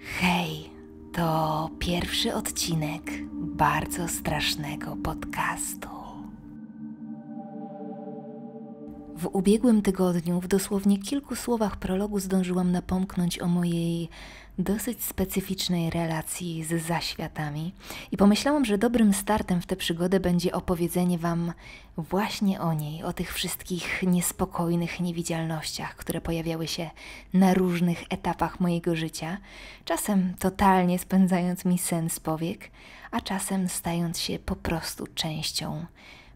Hej, to pierwszy odcinek bardzo strasznego podcastu. W ubiegłym tygodniu, w dosłownie kilku słowach prologu, zdążyłam napomknąć o mojej dosyć specyficznej relacji z zaświatami i pomyślałam, że dobrym startem w tę przygodę będzie opowiedzenie Wam właśnie o niej, o tych wszystkich niespokojnych niewidzialnościach, które pojawiały się na różnych etapach mojego życia, czasem totalnie spędzając mi sen z powiek, a czasem stając się po prostu częścią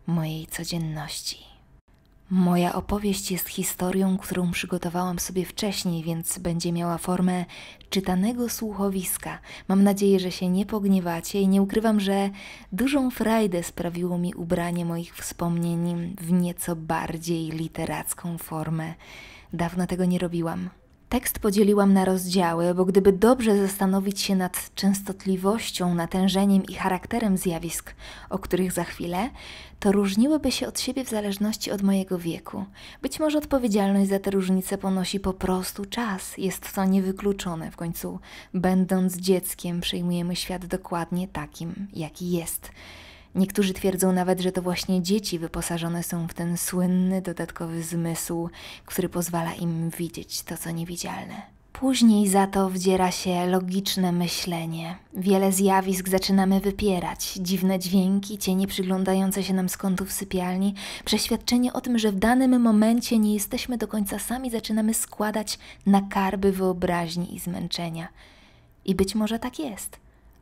mojej codzienności. Moja opowieść jest historią, którą przygotowałam sobie wcześniej, więc będzie miała formę czytanego słuchowiska. Mam nadzieję, że się nie pogniewacie i nie ukrywam, że dużą frajdę sprawiło mi ubranie moich wspomnień w nieco bardziej literacką formę. Dawno tego nie robiłam. Tekst podzieliłam na rozdziały, bo gdyby dobrze zastanowić się nad częstotliwością, natężeniem i charakterem zjawisk, o których za chwilę, to różniłyby się od siebie w zależności od mojego wieku. Być może odpowiedzialność za te różnice ponosi po prostu czas, jest to niewykluczone. W końcu, będąc dzieckiem, przyjmujemy świat dokładnie takim, jaki jest. Niektórzy twierdzą nawet, że to właśnie dzieci wyposażone są w ten słynny dodatkowy zmysł, który pozwala im widzieć to, co niewidzialne. Później za to wdziera się logiczne myślenie. Wiele zjawisk zaczynamy wypierać. Dziwne dźwięki, cienie przyglądające się nam z kątów sypialni, przeświadczenie o tym, że w danym momencie nie jesteśmy do końca sami, zaczynamy składać na karby wyobraźni i zmęczenia. I być może tak jest.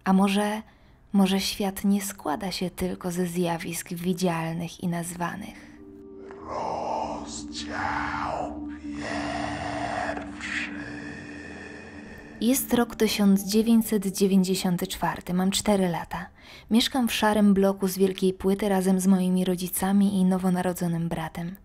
A może może świat nie składa się tylko ze zjawisk widzialnych i nazwanych. Rozdział pierwszy. Jest rok 1994, mam 4 lata. Mieszkam w szarym bloku z wielkiej płyty razem z moimi rodzicami i nowonarodzonym bratem.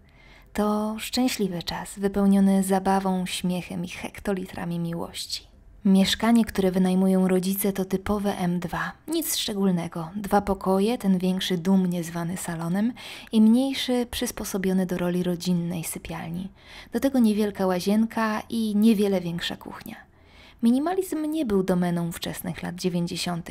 To szczęśliwy czas, wypełniony zabawą, śmiechem i hektolitrami miłości. Mieszkanie, które wynajmują rodzice, to typowe M2. Nic szczególnego. Dwa pokoje, ten większy dumnie zwany salonem i mniejszy przysposobiony do roli rodzinnej sypialni. Do tego niewielka łazienka i niewiele większa kuchnia. Minimalizm nie był domeną wczesnych lat 90.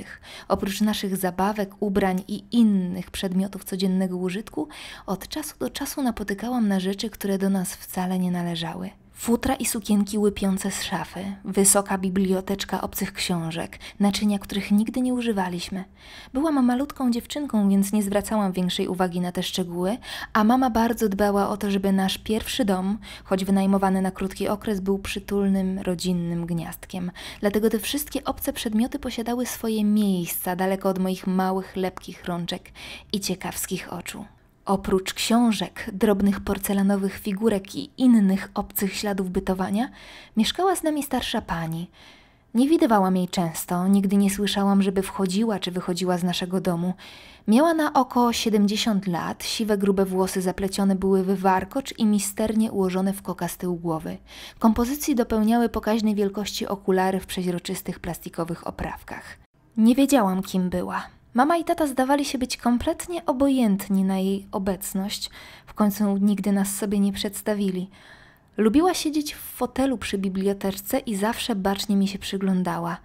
Oprócz naszych zabawek, ubrań i innych przedmiotów codziennego użytku, od czasu do czasu napotykałam na rzeczy, które do nas wcale nie należały. Futra i sukienki łypiące z szafy, wysoka biblioteczka obcych książek, naczynia, których nigdy nie używaliśmy. Byłam malutką dziewczynką, więc nie zwracałam większej uwagi na te szczegóły, a mama bardzo dbała o to, żeby nasz pierwszy dom, choć wynajmowany na krótki okres, był przytulnym, rodzinnym gniazdkiem. Dlatego te wszystkie obce przedmioty posiadały swoje miejsca daleko od moich małych, lepkich rączek i ciekawskich oczu. Oprócz książek, drobnych porcelanowych figurek i innych obcych śladów bytowania, mieszkała z nami starsza pani. Nie widywałam jej często, nigdy nie słyszałam, żeby wchodziła czy wychodziła z naszego domu. Miała na oko 70 lat, siwe grube włosy zaplecione były w warkocz i misternie ułożone w koka z głowy. Kompozycji dopełniały pokaźnej wielkości okulary w przeźroczystych plastikowych oprawkach. Nie wiedziałam, kim była. Mama i tata zdawali się być kompletnie obojętni na jej obecność, w końcu nigdy nas sobie nie przedstawili. Lubiła siedzieć w fotelu przy biblioteczce i zawsze bacznie mi się przyglądała.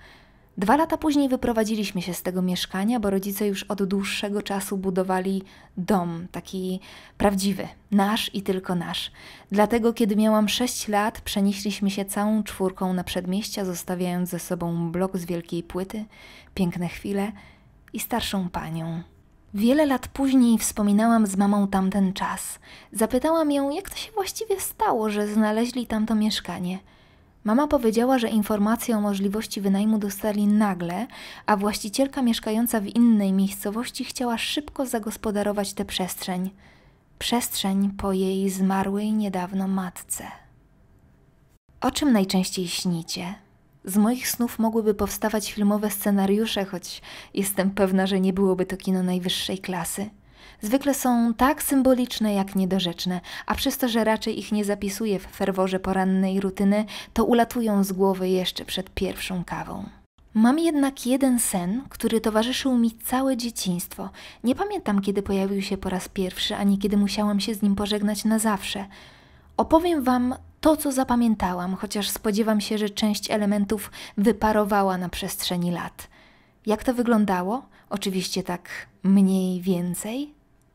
Dwa lata później wyprowadziliśmy się z tego mieszkania, bo rodzice już od dłuższego czasu budowali dom, taki prawdziwy, nasz i tylko nasz. Dlatego, kiedy miałam 6 lat, przenieśliśmy się całą czwórką na przedmieścia, zostawiając ze sobą blok z wielkiej płyty, piękne chwile i starszą panią. Wiele lat później wspominałam z mamą tamten czas. Zapytałam ją, jak to się właściwie stało, że znaleźli tamto mieszkanie. Mama powiedziała, że informację o możliwości wynajmu dostali nagle, a właścicielka mieszkająca w innej miejscowości chciała szybko zagospodarować tę przestrzeń. Przestrzeń po jej zmarłej niedawno matce. O czym najczęściej śnicie? Z moich snów mogłyby powstawać filmowe scenariusze, choć jestem pewna, że nie byłoby to kino najwyższej klasy. Zwykle są tak symboliczne, jak niedorzeczne, a przez to, że raczej ich nie zapisuję w ferworze porannej rutyny, to ulatują z głowy jeszcze przed pierwszą kawą. Mam jednak jeden sen, który towarzyszył mi całe dzieciństwo. Nie pamiętam, kiedy pojawił się po raz pierwszy, ani kiedy musiałam się z nim pożegnać na zawsze. Opowiem Wam to, co zapamiętałam, chociaż spodziewam się, że część elementów wyparowała na przestrzeni lat. Jak to wyglądało? Oczywiście tak mniej więcej.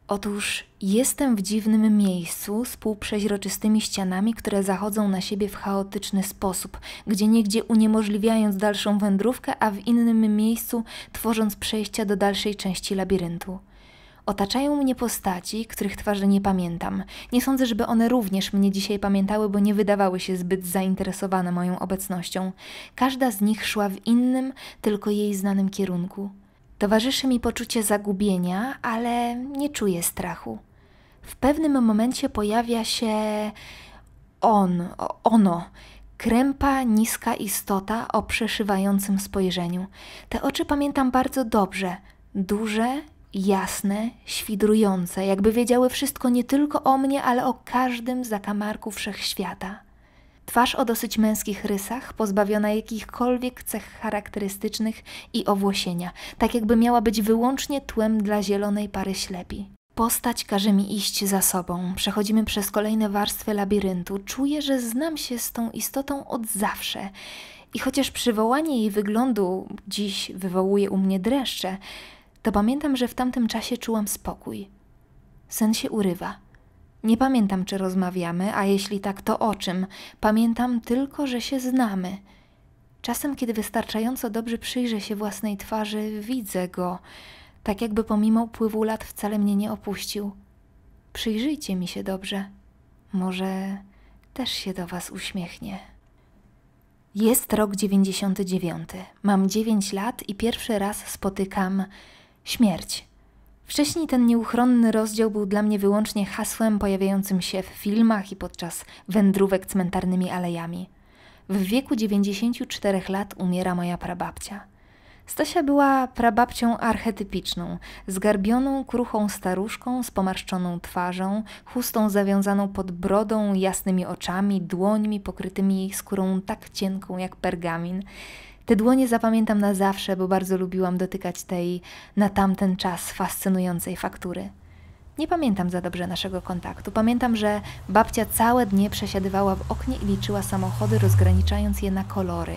Otóż jestem w dziwnym miejscu z półprzeźroczystymi ścianami, które zachodzą na siebie w chaotyczny sposób, gdzie niegdzie uniemożliwiając dalszą wędrówkę, a w innym miejscu tworząc przejścia do dalszej części labiryntu. Otaczają mnie postaci, których twarzy nie pamiętam. Nie sądzę, żeby one również mnie dzisiaj pamiętały, bo nie wydawały się zbyt zainteresowane moją obecnością. Każda z nich szła w innym, tylko jej znanym kierunku. Towarzyszy mi poczucie zagubienia, ale nie czuję strachu. W pewnym momencie pojawia się on, ono, krępa, niska istota o przeszywającym spojrzeniu. Te oczy pamiętam bardzo dobrze, duże jasne, świdrujące, jakby wiedziały wszystko nie tylko o mnie, ale o każdym zakamarku wszechświata. Twarz o dosyć męskich rysach, pozbawiona jakichkolwiek cech charakterystycznych i owłosienia, tak jakby miała być wyłącznie tłem dla zielonej pary ślepi. Postać każe mi iść za sobą. Przechodzimy przez kolejne warstwy labiryntu. Czuję, że znam się z tą istotą od zawsze. I chociaż przywołanie jej wyglądu dziś wywołuje u mnie dreszcze, to pamiętam, że w tamtym czasie czułam spokój. Sen się urywa. Nie pamiętam, czy rozmawiamy, a jeśli tak, to o czym. Pamiętam tylko, że się znamy. Czasem, kiedy wystarczająco dobrze przyjrzę się własnej twarzy, widzę go, tak jakby pomimo upływu lat wcale mnie nie opuścił. Przyjrzyjcie mi się dobrze. Może też się do Was uśmiechnie. Jest rok dziewięćdziesiąty dziewiąty. Mam dziewięć lat i pierwszy raz spotykam Śmierć. Wcześniej ten nieuchronny rozdział był dla mnie wyłącznie hasłem pojawiającym się w filmach i podczas wędrówek cmentarnymi alejami. W wieku 94 lat umiera moja prababcia. Stasia była prababcią archetypiczną, zgarbioną, kruchą staruszką z pomarszczoną twarzą, chustą zawiązaną pod brodą, jasnymi oczami, dłońmi pokrytymi skórą tak cienką jak pergamin. Te dłonie zapamiętam na zawsze, bo bardzo lubiłam dotykać tej na tamten czas fascynującej faktury. Nie pamiętam za dobrze naszego kontaktu. Pamiętam, że babcia całe dnie przesiadywała w oknie i liczyła samochody, rozgraniczając je na kolory.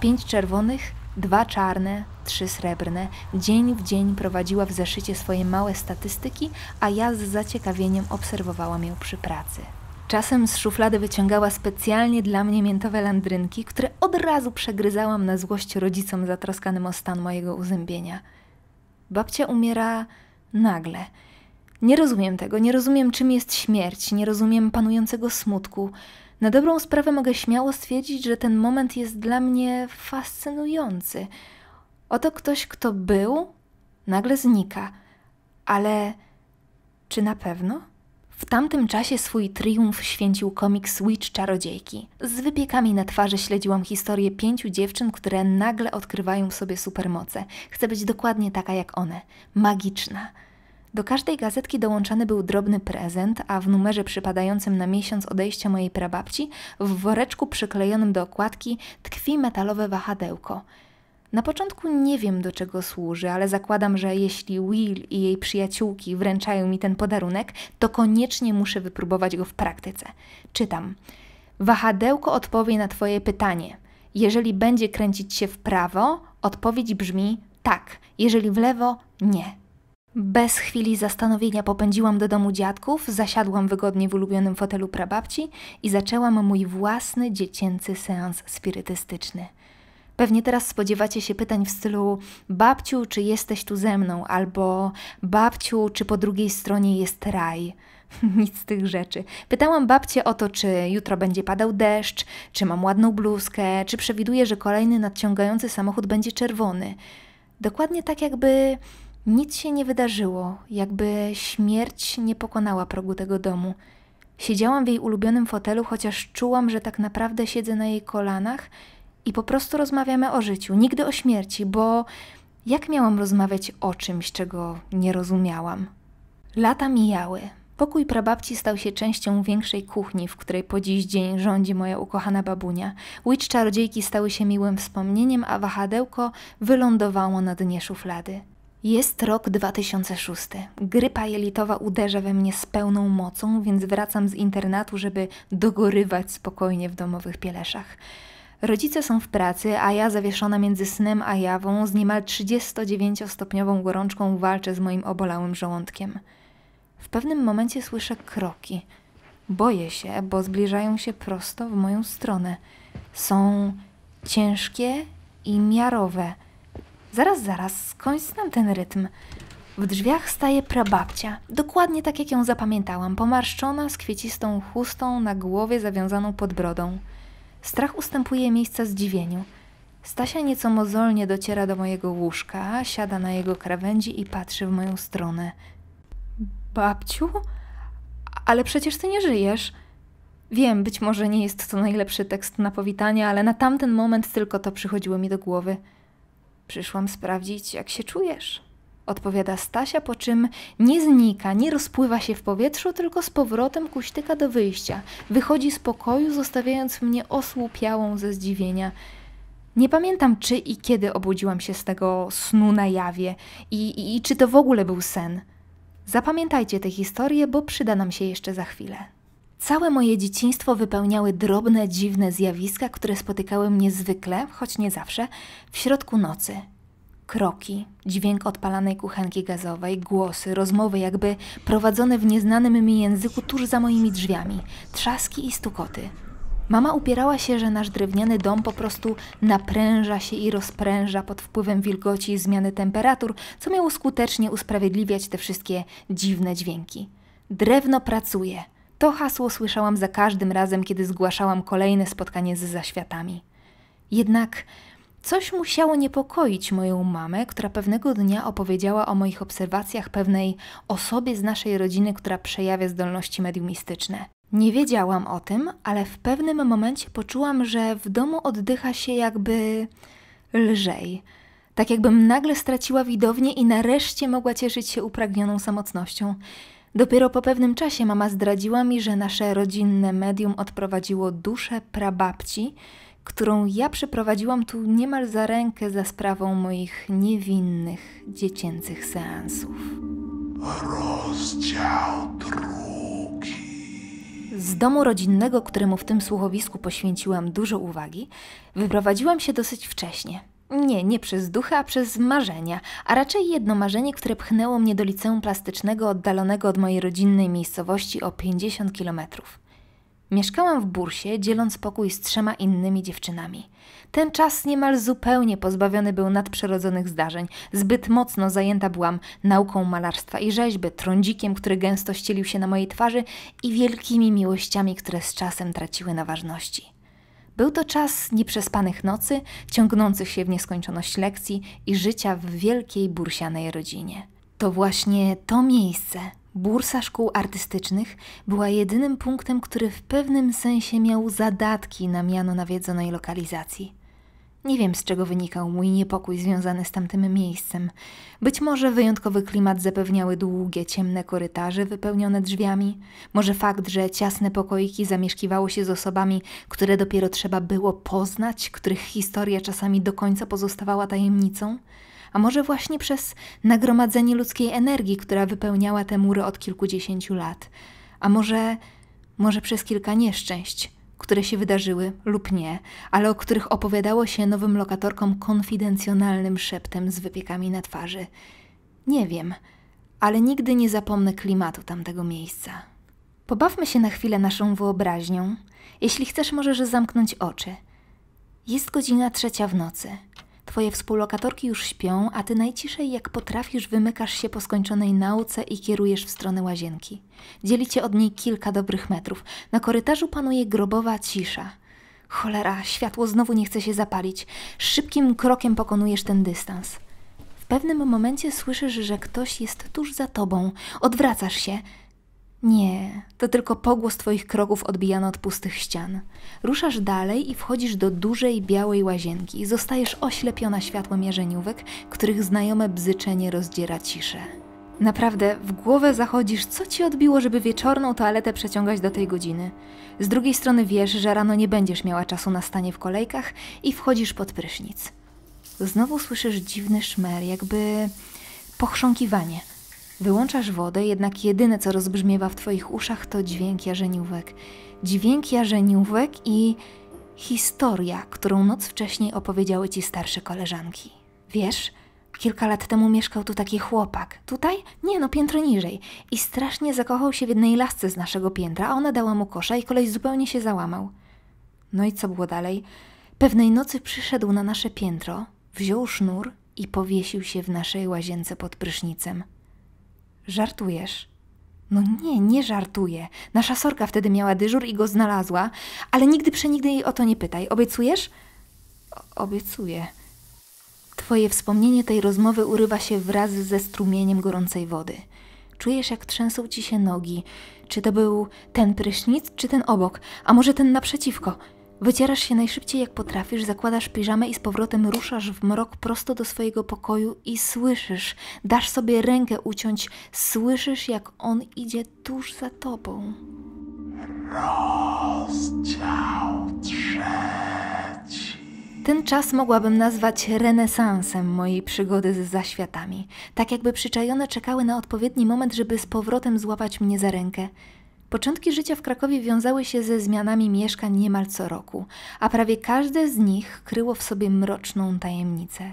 Pięć czerwonych, dwa czarne, trzy srebrne. Dzień w dzień prowadziła w zeszycie swoje małe statystyki, a ja z zaciekawieniem obserwowałam ją przy pracy. Czasem z szuflady wyciągała specjalnie dla mnie miętowe landrynki, które od razu przegryzałam na złość rodzicom zatroskanym o stan mojego uzębienia. Babcia umiera nagle. Nie rozumiem tego, nie rozumiem czym jest śmierć, nie rozumiem panującego smutku. Na dobrą sprawę mogę śmiało stwierdzić, że ten moment jest dla mnie fascynujący. Oto ktoś, kto był, nagle znika. Ale czy na pewno? W tamtym czasie swój triumf święcił komiks Witch Czarodziejki. Z wypiekami na twarzy śledziłam historię pięciu dziewczyn, które nagle odkrywają w sobie supermoce. Chcę być dokładnie taka jak one. Magiczna. Do każdej gazetki dołączany był drobny prezent, a w numerze przypadającym na miesiąc odejścia mojej prababci, w woreczku przyklejonym do okładki tkwi metalowe wahadełko – na początku nie wiem, do czego służy, ale zakładam, że jeśli Will i jej przyjaciółki wręczają mi ten podarunek, to koniecznie muszę wypróbować go w praktyce. Czytam. Wahadełko odpowie na Twoje pytanie. Jeżeli będzie kręcić się w prawo, odpowiedź brzmi tak, jeżeli w lewo, nie. Bez chwili zastanowienia popędziłam do domu dziadków, zasiadłam wygodnie w ulubionym fotelu prababci i zaczęłam mój własny dziecięcy seans spirytystyczny. Pewnie teraz spodziewacie się pytań w stylu: Babciu, czy jesteś tu ze mną? albo Babciu, czy po drugiej stronie jest raj? Nic z tych rzeczy. Pytałam babcię o to, czy jutro będzie padał deszcz, czy mam ładną bluzkę, czy przewiduję, że kolejny nadciągający samochód będzie czerwony. Dokładnie tak, jakby nic się nie wydarzyło, jakby śmierć nie pokonała progu tego domu. Siedziałam w jej ulubionym fotelu, chociaż czułam, że tak naprawdę siedzę na jej kolanach i po prostu rozmawiamy o życiu, nigdy o śmierci, bo jak miałam rozmawiać o czymś, czego nie rozumiałam? Lata mijały. Pokój prababci stał się częścią większej kuchni, w której po dziś dzień rządzi moja ukochana babunia. Łycz czarodziejki stały się miłym wspomnieniem, a wahadełko wylądowało na dnie szuflady. Jest rok 2006. Grypa jelitowa uderza we mnie z pełną mocą, więc wracam z internatu, żeby dogorywać spokojnie w domowych pieleszach. Rodzice są w pracy, a ja zawieszona między snem a jawą z niemal 39-stopniową gorączką walczę z moim obolałym żołądkiem. W pewnym momencie słyszę kroki. Boję się, bo zbliżają się prosto w moją stronę. Są ciężkie i miarowe. Zaraz, zaraz, skąd znam ten rytm? W drzwiach staje prababcia, dokładnie tak jak ją zapamiętałam, pomarszczona z kwiecistą chustą na głowie zawiązaną pod brodą. Strach ustępuje miejsca zdziwieniu. Stasia nieco mozolnie dociera do mojego łóżka, siada na jego krawędzi i patrzy w moją stronę. Babciu? Ale przecież ty nie żyjesz. Wiem, być może nie jest to najlepszy tekst na powitanie, ale na tamten moment tylko to przychodziło mi do głowy. Przyszłam sprawdzić, jak się czujesz odpowiada Stasia, po czym nie znika, nie rozpływa się w powietrzu, tylko z powrotem kuśtyka do wyjścia. Wychodzi z pokoju, zostawiając mnie osłupiałą ze zdziwienia. Nie pamiętam, czy i kiedy obudziłam się z tego snu na jawie i, i, i czy to w ogóle był sen. Zapamiętajcie tę historię, bo przyda nam się jeszcze za chwilę. Całe moje dzieciństwo wypełniały drobne, dziwne zjawiska, które spotykały mnie zwykle, choć nie zawsze, w środku nocy. Kroki, dźwięk odpalanej kuchenki gazowej, głosy, rozmowy jakby prowadzone w nieznanym mi języku tuż za moimi drzwiami, trzaski i stukoty. Mama upierała się, że nasz drewniany dom po prostu napręża się i rozpręża pod wpływem wilgoci i zmiany temperatur, co miało skutecznie usprawiedliwiać te wszystkie dziwne dźwięki. Drewno pracuje. To hasło słyszałam za każdym razem, kiedy zgłaszałam kolejne spotkanie z zaświatami. Jednak Coś musiało niepokoić moją mamę, która pewnego dnia opowiedziała o moich obserwacjach pewnej osobie z naszej rodziny, która przejawia zdolności mediumistyczne. Nie wiedziałam o tym, ale w pewnym momencie poczułam, że w domu oddycha się jakby lżej. Tak jakbym nagle straciła widownię i nareszcie mogła cieszyć się upragnioną samotnością. Dopiero po pewnym czasie mama zdradziła mi, że nasze rodzinne medium odprowadziło duszę prababci, którą ja przeprowadziłam tu niemal za rękę za sprawą moich niewinnych dziecięcych seansów. Rozdział drugi. Z domu rodzinnego, któremu w tym słuchowisku poświęciłam dużo uwagi, wyprowadziłam się dosyć wcześnie. Nie, nie przez ducha, a przez marzenia, a raczej jedno marzenie, które pchnęło mnie do liceum plastycznego oddalonego od mojej rodzinnej miejscowości o 50 kilometrów. Mieszkałam w bursie, dzieląc pokój z trzema innymi dziewczynami. Ten czas niemal zupełnie pozbawiony był nadprzyrodzonych zdarzeń. Zbyt mocno zajęta byłam nauką malarstwa i rzeźby, trądzikiem, który gęsto ścielił się na mojej twarzy i wielkimi miłościami, które z czasem traciły na ważności. Był to czas nieprzespanych nocy, ciągnących się w nieskończoność lekcji i życia w wielkiej bursianej rodzinie. To właśnie to miejsce Bursa szkół artystycznych była jedynym punktem, który w pewnym sensie miał zadatki na miano nawiedzonej lokalizacji. Nie wiem, z czego wynikał mój niepokój związany z tamtym miejscem. Być może wyjątkowy klimat zapewniały długie, ciemne korytarze wypełnione drzwiami, może fakt, że ciasne pokoiki zamieszkiwało się z osobami, które dopiero trzeba było poznać, których historia czasami do końca pozostawała tajemnicą a może właśnie przez nagromadzenie ludzkiej energii, która wypełniała te mury od kilkudziesięciu lat, a może, może przez kilka nieszczęść, które się wydarzyły lub nie, ale o których opowiadało się nowym lokatorkom konfidencjonalnym szeptem z wypiekami na twarzy. Nie wiem, ale nigdy nie zapomnę klimatu tamtego miejsca. Pobawmy się na chwilę naszą wyobraźnią. Jeśli chcesz, możesz zamknąć oczy. Jest godzina trzecia w nocy. Twoje współlokatorki już śpią, a ty najciszej jak potrafisz wymykasz się po skończonej nauce i kierujesz w stronę łazienki. Dzielicie od niej kilka dobrych metrów. Na korytarzu panuje grobowa cisza. Cholera, światło znowu nie chce się zapalić. Szybkim krokiem pokonujesz ten dystans. W pewnym momencie słyszysz, że ktoś jest tuż za tobą. Odwracasz się – nie, to tylko pogłos twoich kroków odbijany od pustych ścian. Ruszasz dalej i wchodzisz do dużej białej łazienki. Zostajesz oślepiona światłem jarzeniówek, których znajome bzyczenie rozdziera ciszę. Naprawdę, w głowę zachodzisz, co ci odbiło, żeby wieczorną toaletę przeciągać do tej godziny. Z drugiej strony wiesz, że rano nie będziesz miała czasu na stanie w kolejkach i wchodzisz pod prysznic. Znowu słyszysz dziwny szmer, jakby pochrząkiwanie – Wyłączasz wodę, jednak jedyne co rozbrzmiewa w Twoich uszach to dźwięk jarzeniówek. Dźwięk jarzeniówek i historia, którą noc wcześniej opowiedziały Ci starsze koleżanki. Wiesz, kilka lat temu mieszkał tu taki chłopak. Tutaj? Nie, no piętro niżej. I strasznie zakochał się w jednej lasce z naszego piętra, a ona dała mu kosza i koleś zupełnie się załamał. No i co było dalej? Pewnej nocy przyszedł na nasze piętro, wziął sznur i powiesił się w naszej łazience pod prysznicem. Żartujesz? No nie, nie żartuję. Nasza sorka wtedy miała dyżur i go znalazła, ale nigdy przenigdy jej o to nie pytaj. Obiecujesz? obiecuję. Twoje wspomnienie tej rozmowy urywa się wraz ze strumieniem gorącej wody. Czujesz, jak trzęsą ci się nogi. Czy to był ten prysznic, czy ten obok, a może ten naprzeciwko? Wycierasz się najszybciej jak potrafisz, zakładasz piżamę i z powrotem ruszasz w mrok prosto do swojego pokoju i słyszysz, dasz sobie rękę uciąć, słyszysz jak on idzie tuż za tobą. Rozdział trzeci. Ten czas mogłabym nazwać renesansem mojej przygody z zaświatami. Tak jakby przyczajone czekały na odpowiedni moment, żeby z powrotem złapać mnie za rękę. Początki życia w Krakowie wiązały się ze zmianami mieszkań niemal co roku, a prawie każde z nich kryło w sobie mroczną tajemnicę.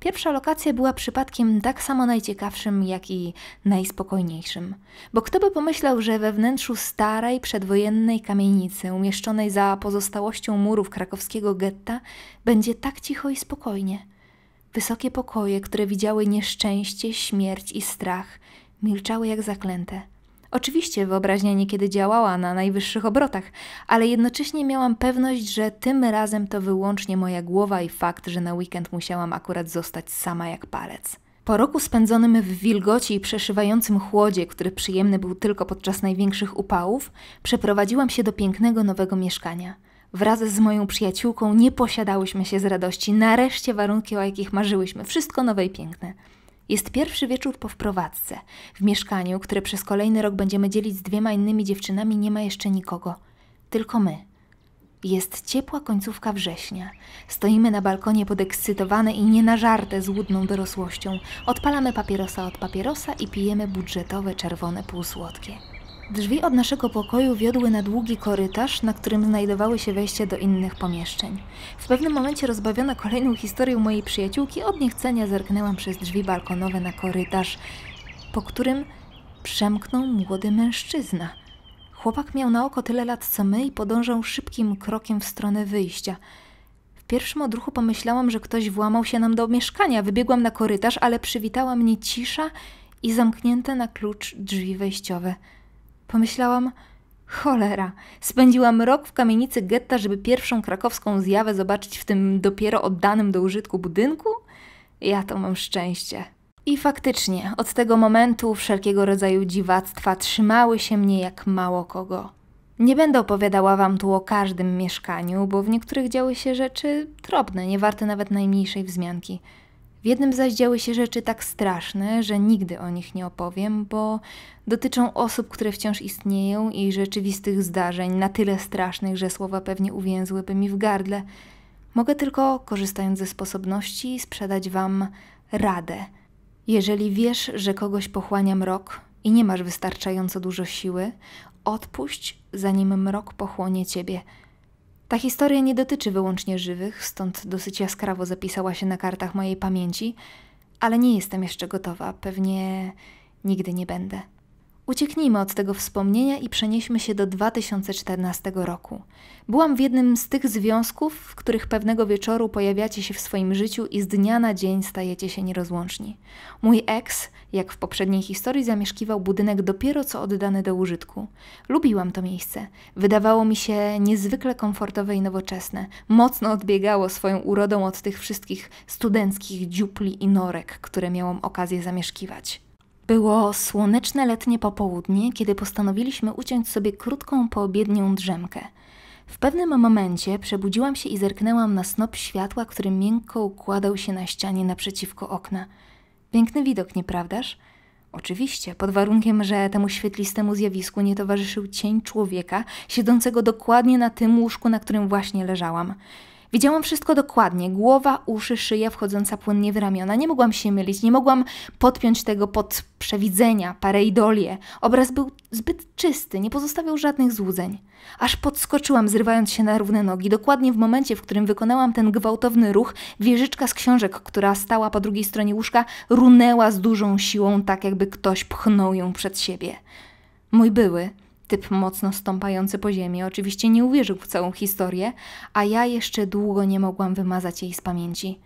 Pierwsza lokacja była przypadkiem tak samo najciekawszym, jak i najspokojniejszym. Bo kto by pomyślał, że we wnętrzu starej, przedwojennej kamienicy, umieszczonej za pozostałością murów krakowskiego getta, będzie tak cicho i spokojnie. Wysokie pokoje, które widziały nieszczęście, śmierć i strach, milczały jak zaklęte – Oczywiście wyobraźnia niekiedy działała na najwyższych obrotach, ale jednocześnie miałam pewność, że tym razem to wyłącznie moja głowa i fakt, że na weekend musiałam akurat zostać sama jak palec. Po roku spędzonym w wilgoci i przeszywającym chłodzie, który przyjemny był tylko podczas największych upałów, przeprowadziłam się do pięknego nowego mieszkania. Wraz z moją przyjaciółką nie posiadałyśmy się z radości. Nareszcie warunki, o jakich marzyłyśmy. Wszystko nowe i piękne. Jest pierwszy wieczór po wprowadzce. W mieszkaniu, które przez kolejny rok będziemy dzielić z dwiema innymi dziewczynami, nie ma jeszcze nikogo. Tylko my. Jest ciepła końcówka września. Stoimy na balkonie podekscytowane i nie na żartę z dorosłością. Odpalamy papierosa od papierosa i pijemy budżetowe czerwone półsłodkie. Drzwi od naszego pokoju wiodły na długi korytarz, na którym znajdowały się wejście do innych pomieszczeń. W pewnym momencie rozbawiona kolejną historią mojej przyjaciółki, od niechcenia zerknęłam przez drzwi balkonowe na korytarz, po którym przemknął młody mężczyzna. Chłopak miał na oko tyle lat co my i podążał szybkim krokiem w stronę wyjścia. W pierwszym odruchu pomyślałam, że ktoś włamał się nam do mieszkania. Wybiegłam na korytarz, ale przywitała mnie cisza i zamknięte na klucz drzwi wejściowe. Pomyślałam, cholera, spędziłam rok w kamienicy getta, żeby pierwszą krakowską zjawę zobaczyć w tym dopiero oddanym do użytku budynku? Ja to mam szczęście. I faktycznie, od tego momentu wszelkiego rodzaju dziwactwa trzymały się mnie jak mało kogo. Nie będę opowiadała wam tu o każdym mieszkaniu, bo w niektórych działy się rzeczy drobne, nie warte nawet najmniejszej wzmianki. W jednym zaś działy się rzeczy tak straszne, że nigdy o nich nie opowiem, bo dotyczą osób, które wciąż istnieją i rzeczywistych zdarzeń na tyle strasznych, że słowa pewnie uwięzłyby mi w gardle. Mogę tylko, korzystając ze sposobności, sprzedać Wam radę. Jeżeli wiesz, że kogoś pochłania mrok i nie masz wystarczająco dużo siły, odpuść, zanim mrok pochłonie Ciebie – ta historia nie dotyczy wyłącznie żywych, stąd dosyć jaskrawo zapisała się na kartach mojej pamięci, ale nie jestem jeszcze gotowa, pewnie nigdy nie będę. Ucieknijmy od tego wspomnienia i przenieśmy się do 2014 roku. Byłam w jednym z tych związków, w których pewnego wieczoru pojawiacie się w swoim życiu i z dnia na dzień stajecie się nierozłączni. Mój ex, jak w poprzedniej historii, zamieszkiwał budynek dopiero co oddany do użytku. Lubiłam to miejsce. Wydawało mi się niezwykle komfortowe i nowoczesne. Mocno odbiegało swoją urodą od tych wszystkich studenckich dziupli i norek, które miałam okazję zamieszkiwać. Było słoneczne letnie popołudnie, kiedy postanowiliśmy uciąć sobie krótką poobiednią drzemkę. W pewnym momencie przebudziłam się i zerknęłam na snop światła, który miękko układał się na ścianie naprzeciwko okna. Piękny widok, nieprawdaż? Oczywiście, pod warunkiem, że temu świetlistemu zjawisku nie towarzyszył cień człowieka, siedzącego dokładnie na tym łóżku, na którym właśnie leżałam. Widziałam wszystko dokładnie: głowa, uszy, szyja wchodząca płynnie w ramiona. Nie mogłam się mylić, nie mogłam podpiąć tego pod przewidzenia, pareidolie. Obraz był zbyt czysty, nie pozostawiał żadnych złudzeń. Aż podskoczyłam, zrywając się na równe nogi. Dokładnie w momencie, w którym wykonałam ten gwałtowny ruch, wieżyczka z książek, która stała po drugiej stronie łóżka, runęła z dużą siłą, tak jakby ktoś pchnął ją przed siebie. Mój były, typ mocno stąpający po ziemi, oczywiście nie uwierzył w całą historię, a ja jeszcze długo nie mogłam wymazać jej z pamięci.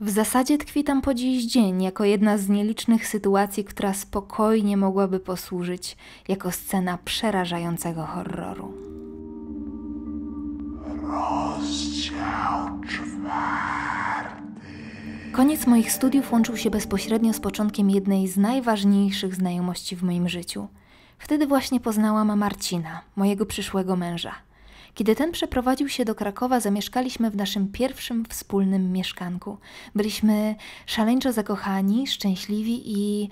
W zasadzie tkwi tam po dziś dzień jako jedna z nielicznych sytuacji, która spokojnie mogłaby posłużyć jako scena przerażającego horroru. Rozdział czwarty. Koniec moich studiów łączył się bezpośrednio z początkiem jednej z najważniejszych znajomości w moim życiu – Wtedy właśnie poznałam Marcina, mojego przyszłego męża. Kiedy ten przeprowadził się do Krakowa, zamieszkaliśmy w naszym pierwszym wspólnym mieszkanku. Byliśmy szaleńczo zakochani, szczęśliwi i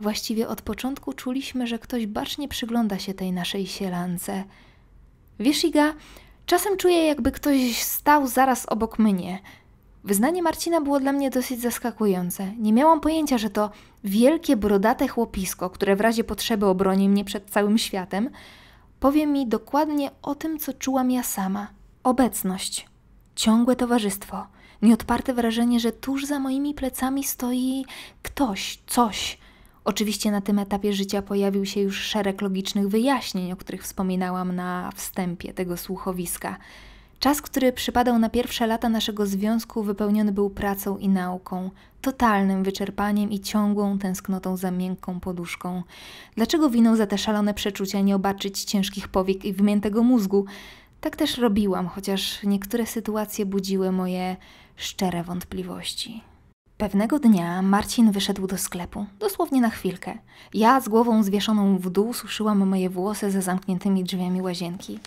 właściwie od początku czuliśmy, że ktoś bacznie przygląda się tej naszej sielance. Wiesz, Iga, czasem czuję, jakby ktoś stał zaraz obok mnie – Wyznanie Marcina było dla mnie dosyć zaskakujące. Nie miałam pojęcia, że to wielkie, brodate chłopisko, które w razie potrzeby obroni mnie przed całym światem, powie mi dokładnie o tym, co czułam ja sama. Obecność, ciągłe towarzystwo, nieodparte wrażenie, że tuż za moimi plecami stoi ktoś, coś. Oczywiście na tym etapie życia pojawił się już szereg logicznych wyjaśnień, o których wspominałam na wstępie tego słuchowiska – Czas, który przypadał na pierwsze lata naszego związku, wypełniony był pracą i nauką, totalnym wyczerpaniem i ciągłą tęsknotą za miękką poduszką. Dlaczego winą za te szalone przeczucia nie obarczyć ciężkich powiek i wymiętego mózgu? Tak też robiłam, chociaż niektóre sytuacje budziły moje szczere wątpliwości. Pewnego dnia Marcin wyszedł do sklepu, dosłownie na chwilkę. Ja z głową zwieszoną w dół suszyłam moje włosy za zamkniętymi drzwiami łazienki.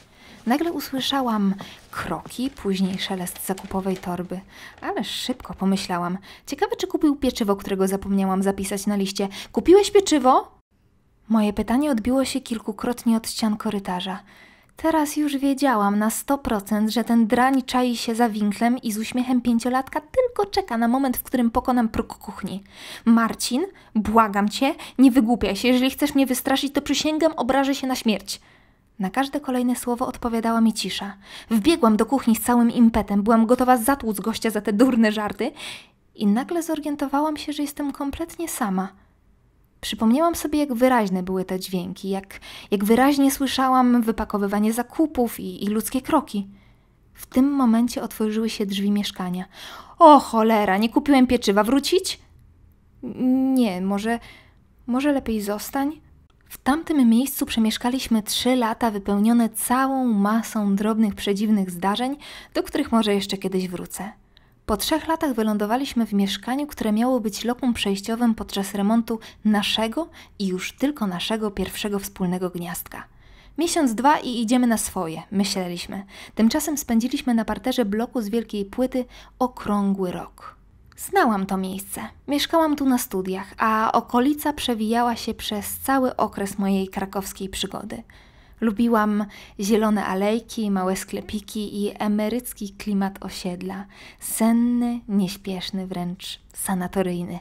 Nagle usłyszałam kroki, później szelest zakupowej torby. Ale szybko pomyślałam. Ciekawe, czy kupił pieczywo, którego zapomniałam zapisać na liście. Kupiłeś pieczywo? Moje pytanie odbiło się kilkukrotnie od ścian korytarza. Teraz już wiedziałam na 100%, że ten drań czai się za winklem i z uśmiechem pięciolatka tylko czeka na moment, w którym pokonam próg kuchni. Marcin, błagam cię, nie wygłupiaj się. Jeżeli chcesz mnie wystraszyć, to przysięgam, obrażę się na śmierć. Na każde kolejne słowo odpowiadała mi cisza. Wbiegłam do kuchni z całym impetem, byłam gotowa zatłuc gościa za te durne żarty i nagle zorientowałam się, że jestem kompletnie sama. Przypomniałam sobie, jak wyraźne były te dźwięki, jak, jak wyraźnie słyszałam wypakowywanie zakupów i, i ludzkie kroki. W tym momencie otworzyły się drzwi mieszkania. O cholera, nie kupiłem pieczywa, wrócić? Nie, może, może lepiej zostań? W tamtym miejscu przemieszkaliśmy trzy lata wypełnione całą masą drobnych, przedziwnych zdarzeń, do których może jeszcze kiedyś wrócę. Po trzech latach wylądowaliśmy w mieszkaniu, które miało być lokum przejściowym podczas remontu naszego i już tylko naszego pierwszego wspólnego gniazdka. Miesiąc, dwa i idziemy na swoje, myśleliśmy. Tymczasem spędziliśmy na parterze bloku z wielkiej płyty okrągły rok. Znałam to miejsce. Mieszkałam tu na studiach, a okolica przewijała się przez cały okres mojej krakowskiej przygody. Lubiłam zielone alejki, małe sklepiki i emerycki klimat osiedla. Senny, nieśpieszny, wręcz sanatoryjny.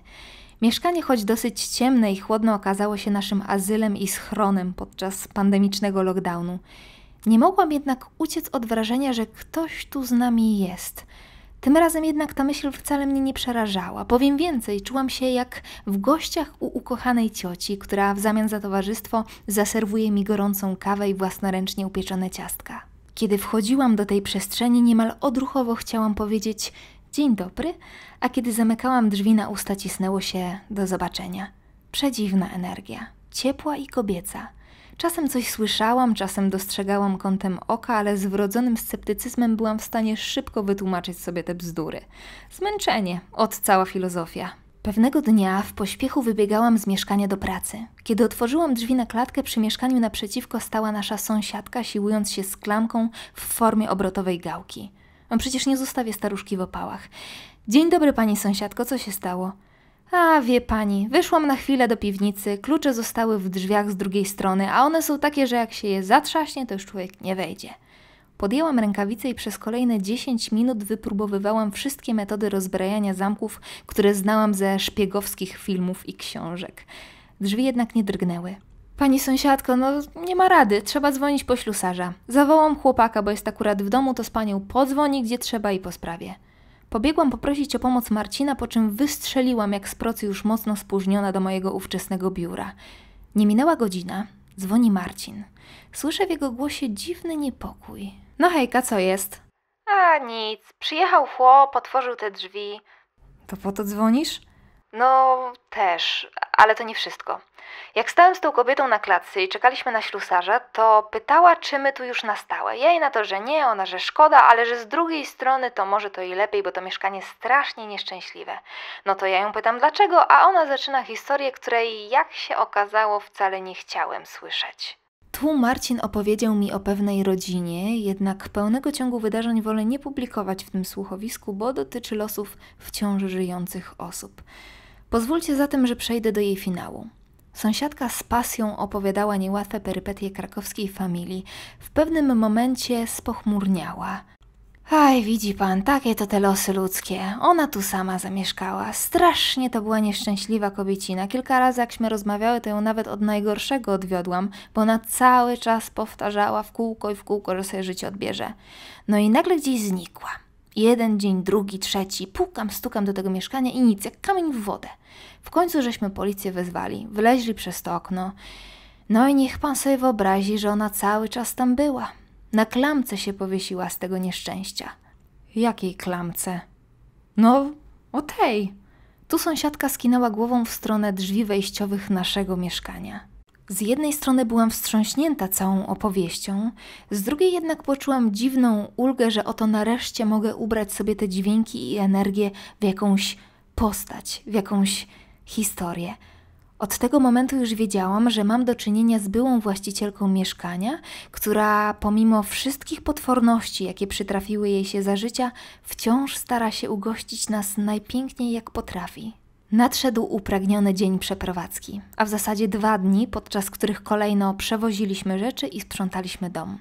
Mieszkanie, choć dosyć ciemne i chłodne, okazało się naszym azylem i schronem podczas pandemicznego lockdownu. Nie mogłam jednak uciec od wrażenia, że ktoś tu z nami jest – tym razem jednak ta myśl wcale mnie nie przerażała. Powiem więcej, czułam się jak w gościach u ukochanej cioci, która w zamian za towarzystwo zaserwuje mi gorącą kawę i własnoręcznie upieczone ciastka. Kiedy wchodziłam do tej przestrzeni, niemal odruchowo chciałam powiedzieć dzień dobry, a kiedy zamykałam drzwi na usta, cisnęło się do zobaczenia. Przedziwna energia, ciepła i kobieca – Czasem coś słyszałam, czasem dostrzegałam kątem oka, ale z wrodzonym sceptycyzmem byłam w stanie szybko wytłumaczyć sobie te bzdury. Zmęczenie, od cała filozofia. Pewnego dnia w pośpiechu wybiegałam z mieszkania do pracy. Kiedy otworzyłam drzwi na klatkę, przy mieszkaniu naprzeciwko stała nasza sąsiadka, siłując się z klamką w formie obrotowej gałki. On no przecież nie zostawię staruszki w opałach. Dzień dobry, pani sąsiadko, co się stało? A wie pani, wyszłam na chwilę do piwnicy, klucze zostały w drzwiach z drugiej strony, a one są takie, że jak się je zatrzaśnie, to już człowiek nie wejdzie. Podjęłam rękawice i przez kolejne 10 minut wypróbowywałam wszystkie metody rozbrajania zamków, które znałam ze szpiegowskich filmów i książek. Drzwi jednak nie drgnęły. Pani sąsiadko, no nie ma rady, trzeba dzwonić po ślusarza. Zawołam chłopaka, bo jest akurat w domu, to z panią podzwoni, gdzie trzeba i po sprawie. Pobiegłam poprosić o pomoc Marcina, po czym wystrzeliłam jak z procy już mocno spóźniona do mojego ówczesnego biura. Nie minęła godzina, dzwoni Marcin. Słyszę w jego głosie dziwny niepokój. No hejka, co jest? A nic, przyjechał chłop, otworzył te drzwi. To po to dzwonisz? No też, ale to nie wszystko. Jak stałem z tą kobietą na klatce i czekaliśmy na ślusarza, to pytała, czy my tu już na stałe. Ja jej na to, że nie, ona, że szkoda, ale że z drugiej strony to może to i lepiej, bo to mieszkanie strasznie nieszczęśliwe. No to ja ją pytam dlaczego, a ona zaczyna historię, której jak się okazało wcale nie chciałem słyszeć. Tu Marcin opowiedział mi o pewnej rodzinie, jednak pełnego ciągu wydarzeń wolę nie publikować w tym słuchowisku, bo dotyczy losów wciąż żyjących osób. Pozwólcie zatem, że przejdę do jej finału. Sąsiadka z pasją opowiadała niełatwe perypetie krakowskiej familii. W pewnym momencie spochmurniała. Aj, widzi pan, takie to te losy ludzkie. Ona tu sama zamieszkała. Strasznie to była nieszczęśliwa kobiecina. Kilka razy, jakśmy rozmawiały, to ją nawet od najgorszego odwiodłam, bo ona cały czas powtarzała w kółko i w kółko, że sobie życie odbierze. No i nagle gdzieś znikła. Jeden dzień, drugi, trzeci. Pukam, stukam do tego mieszkania i nic, jak kamień w wodę. W końcu żeśmy policję wezwali, wyleźli przez to okno. No i niech pan sobie wyobrazi, że ona cały czas tam była. Na klamce się powiesiła z tego nieszczęścia. Jakiej klamce? No, o tej. Tu sąsiadka skinęła głową w stronę drzwi wejściowych naszego mieszkania. Z jednej strony byłam wstrząśnięta całą opowieścią, z drugiej jednak poczułam dziwną ulgę, że oto nareszcie mogę ubrać sobie te dźwięki i energię w jakąś postać, w jakąś historię. Od tego momentu już wiedziałam, że mam do czynienia z byłą właścicielką mieszkania, która pomimo wszystkich potworności, jakie przytrafiły jej się za życia, wciąż stara się ugościć nas najpiękniej jak potrafi. Nadszedł upragniony dzień przeprowadzki, a w zasadzie dwa dni, podczas których kolejno przewoziliśmy rzeczy i sprzątaliśmy dom.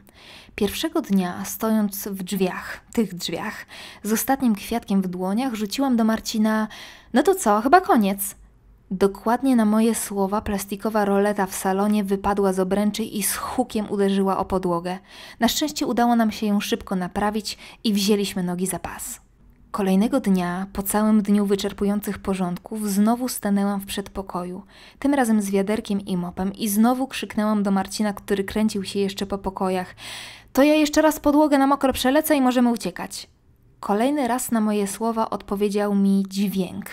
Pierwszego dnia, stojąc w drzwiach, tych drzwiach, z ostatnim kwiatkiem w dłoniach, rzuciłam do Marcina: No to co, chyba koniec. Dokładnie na moje słowa plastikowa roleta w salonie wypadła z obręczy i z hukiem uderzyła o podłogę. Na szczęście udało nam się ją szybko naprawić i wzięliśmy nogi za pas. Kolejnego dnia, po całym dniu wyczerpujących porządków, znowu stanęłam w przedpokoju, tym razem z wiaderkiem i mopem, i znowu krzyknęłam do Marcina, który kręcił się jeszcze po pokojach: To ja jeszcze raz podłogę na mokro przelecę i możemy uciekać. Kolejny raz na moje słowa odpowiedział mi dźwięk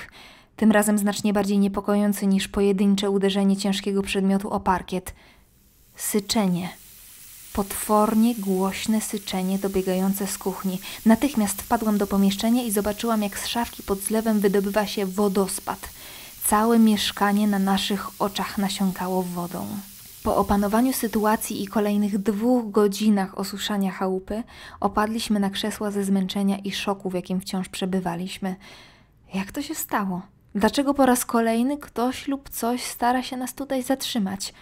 tym razem znacznie bardziej niepokojący niż pojedyncze uderzenie ciężkiego przedmiotu o parkiet. Syczenie. Potwornie głośne syczenie dobiegające z kuchni. Natychmiast wpadłam do pomieszczenia i zobaczyłam, jak z szafki pod zlewem wydobywa się wodospad. Całe mieszkanie na naszych oczach nasiąkało wodą. Po opanowaniu sytuacji i kolejnych dwóch godzinach osuszania chałupy, opadliśmy na krzesła ze zmęczenia i szoku, w jakim wciąż przebywaliśmy. Jak to się stało? Dlaczego po raz kolejny ktoś lub coś stara się nas tutaj zatrzymać?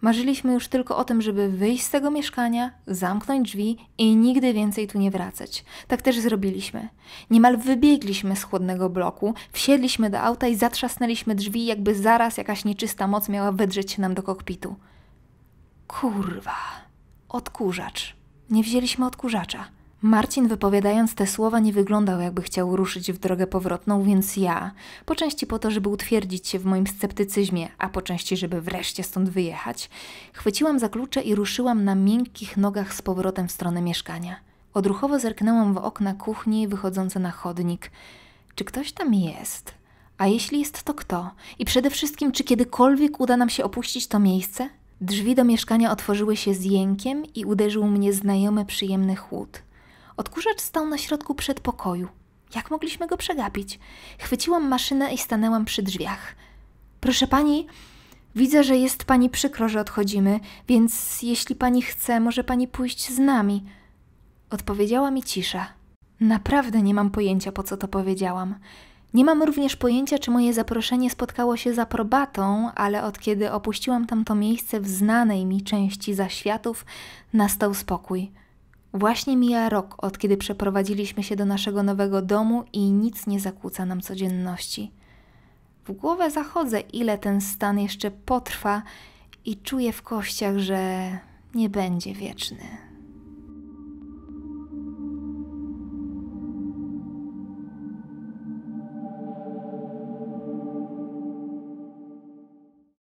Marzyliśmy już tylko o tym, żeby wyjść z tego mieszkania, zamknąć drzwi i nigdy więcej tu nie wracać. Tak też zrobiliśmy. Niemal wybiegliśmy z chłodnego bloku, wsiedliśmy do auta i zatrzasnęliśmy drzwi, jakby zaraz jakaś nieczysta moc miała wedrzeć się nam do kokpitu. Kurwa, odkurzacz. Nie wzięliśmy odkurzacza. Marcin, wypowiadając te słowa, nie wyglądał, jakby chciał ruszyć w drogę powrotną, więc ja, po części po to, żeby utwierdzić się w moim sceptycyzmie, a po części, żeby wreszcie stąd wyjechać, chwyciłam za klucze i ruszyłam na miękkich nogach z powrotem w stronę mieszkania. Odruchowo zerknęłam w okna kuchni wychodzące na chodnik. Czy ktoś tam jest? A jeśli jest, to kto? I przede wszystkim, czy kiedykolwiek uda nam się opuścić to miejsce? Drzwi do mieszkania otworzyły się z jękiem i uderzył mnie znajomy przyjemny chłód. Odkurzacz stał na środku przedpokoju. Jak mogliśmy go przegapić? Chwyciłam maszynę i stanęłam przy drzwiach. Proszę pani, widzę, że jest pani przykro, że odchodzimy, więc jeśli pani chce, może pani pójść z nami. Odpowiedziała mi cisza. Naprawdę nie mam pojęcia, po co to powiedziałam. Nie mam również pojęcia, czy moje zaproszenie spotkało się z aprobatą, ale od kiedy opuściłam tamto miejsce w znanej mi części zaświatów, nastał spokój. Właśnie mija rok, od kiedy przeprowadziliśmy się do naszego nowego domu i nic nie zakłóca nam codzienności. W głowę zachodzę, ile ten stan jeszcze potrwa, i czuję w kościach, że nie będzie wieczny.